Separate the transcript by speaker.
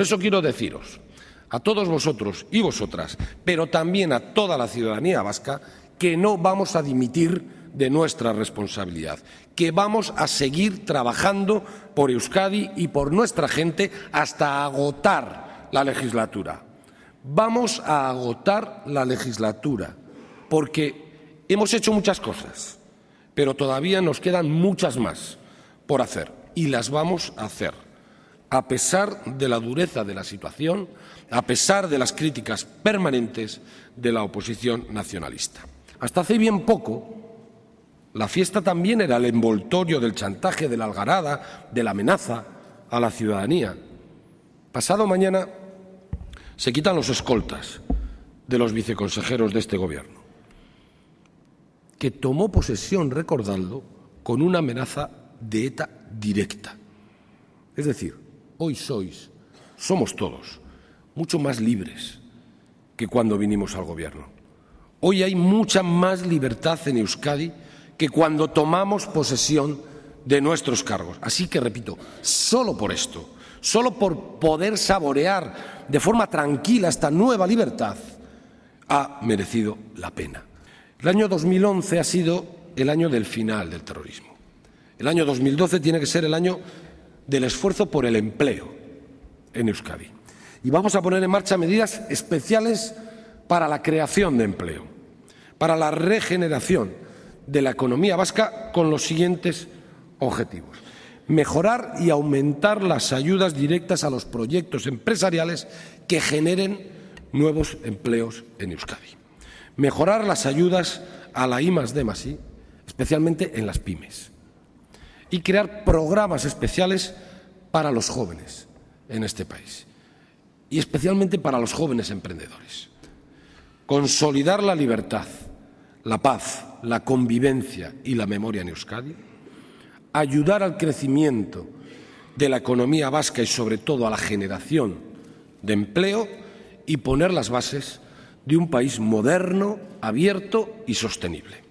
Speaker 1: Por Eso quiero deciros a todos vosotros y vosotras, pero también a toda la ciudadanía vasca, que no vamos a dimitir de nuestra responsabilidad, que vamos a seguir trabajando por Euskadi y por nuestra gente hasta agotar la legislatura. Vamos a agotar la legislatura, porque hemos hecho muchas cosas, pero todavía nos quedan muchas más por hacer y las vamos a hacer a pesar de la dureza de la situación, a pesar de las críticas permanentes de la oposición nacionalista. Hasta hace bien poco, la fiesta también era el envoltorio del chantaje, de la algarada, de la amenaza a la ciudadanía. Pasado mañana se quitan los escoltas de los viceconsejeros de este gobierno, que tomó posesión, recordando, con una amenaza de ETA directa. Es decir, hoy sois, somos todos, mucho más libres que cuando vinimos al gobierno. Hoy hay mucha más libertad en Euskadi que cuando tomamos posesión de nuestros cargos. Así que, repito, solo por esto, solo por poder saborear de forma tranquila esta nueva libertad, ha merecido la pena. El año 2011 ha sido el año del final del terrorismo. El año 2012 tiene que ser el año del esfuerzo por el empleo en Euskadi. Y vamos a poner en marcha medidas especiales para la creación de empleo, para la regeneración de la economía vasca con los siguientes objetivos. Mejorar y aumentar las ayudas directas a los proyectos empresariales que generen nuevos empleos en Euskadi. Mejorar las ayudas a la I, especialmente en las pymes y crear programas especiales para los jóvenes en este país y especialmente para los jóvenes emprendedores. Consolidar la libertad, la paz, la convivencia y la memoria en Euskadi, ayudar al crecimiento de la economía vasca y sobre todo a la generación de empleo y poner las bases de un país moderno, abierto y sostenible.